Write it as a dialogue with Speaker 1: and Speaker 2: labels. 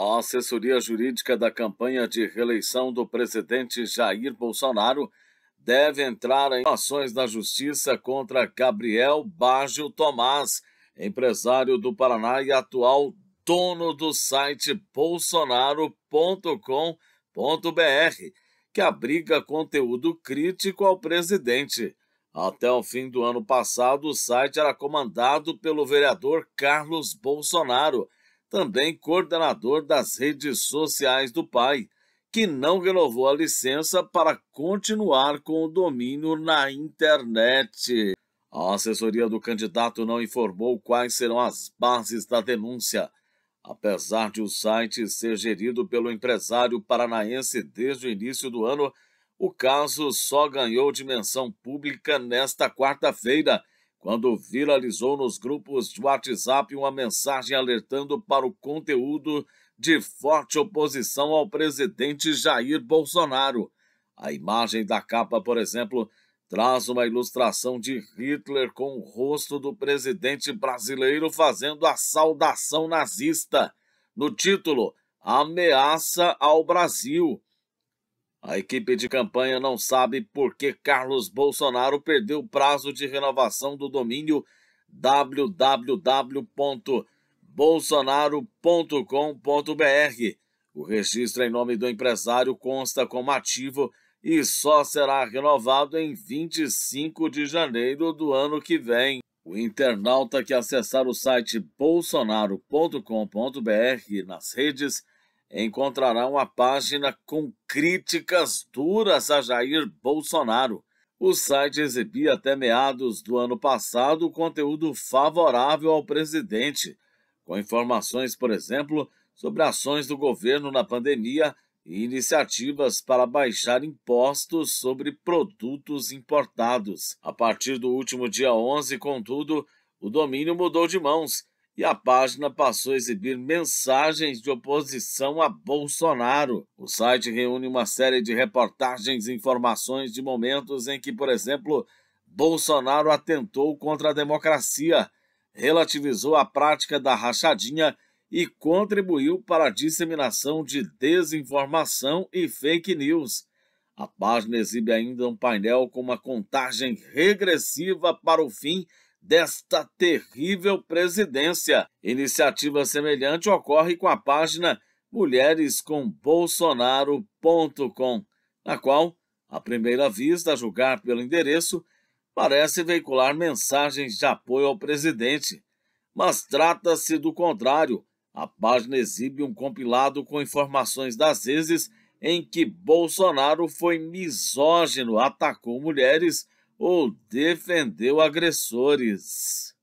Speaker 1: A assessoria jurídica da campanha de reeleição do presidente Jair Bolsonaro deve entrar em ações da justiça contra Gabriel Baggio Tomás, empresário do Paraná e atual dono do site bolsonaro.com.br, que abriga conteúdo crítico ao presidente. Até o fim do ano passado, o site era comandado pelo vereador Carlos Bolsonaro também coordenador das redes sociais do pai, que não renovou a licença para continuar com o domínio na internet. A assessoria do candidato não informou quais serão as bases da denúncia. Apesar de o site ser gerido pelo empresário paranaense desde o início do ano, o caso só ganhou dimensão pública nesta quarta-feira, quando viralizou nos grupos de WhatsApp uma mensagem alertando para o conteúdo de forte oposição ao presidente Jair Bolsonaro. A imagem da capa, por exemplo, traz uma ilustração de Hitler com o rosto do presidente brasileiro fazendo a saudação nazista. No título, Ameaça ao Brasil. A equipe de campanha não sabe por que Carlos Bolsonaro perdeu o prazo de renovação do domínio www.bolsonaro.com.br. O registro em nome do empresário consta como ativo e só será renovado em 25 de janeiro do ano que vem. O internauta que acessar o site bolsonaro.com.br nas redes encontrará uma página com críticas duras a Jair Bolsonaro. O site exibia até meados do ano passado conteúdo favorável ao presidente, com informações, por exemplo, sobre ações do governo na pandemia e iniciativas para baixar impostos sobre produtos importados. A partir do último dia 11, contudo, o domínio mudou de mãos e a página passou a exibir mensagens de oposição a Bolsonaro. O site reúne uma série de reportagens e informações de momentos em que, por exemplo, Bolsonaro atentou contra a democracia, relativizou a prática da rachadinha e contribuiu para a disseminação de desinformação e fake news. A página exibe ainda um painel com uma contagem regressiva para o fim desta terrível presidência. Iniciativa semelhante ocorre com a página mulherescombolsonaro.com, na qual, à primeira vista, a julgar pelo endereço, parece veicular mensagens de apoio ao presidente. Mas trata-se do contrário. A página exibe um compilado com informações das vezes em que Bolsonaro foi misógino, atacou mulheres ou defendeu agressores.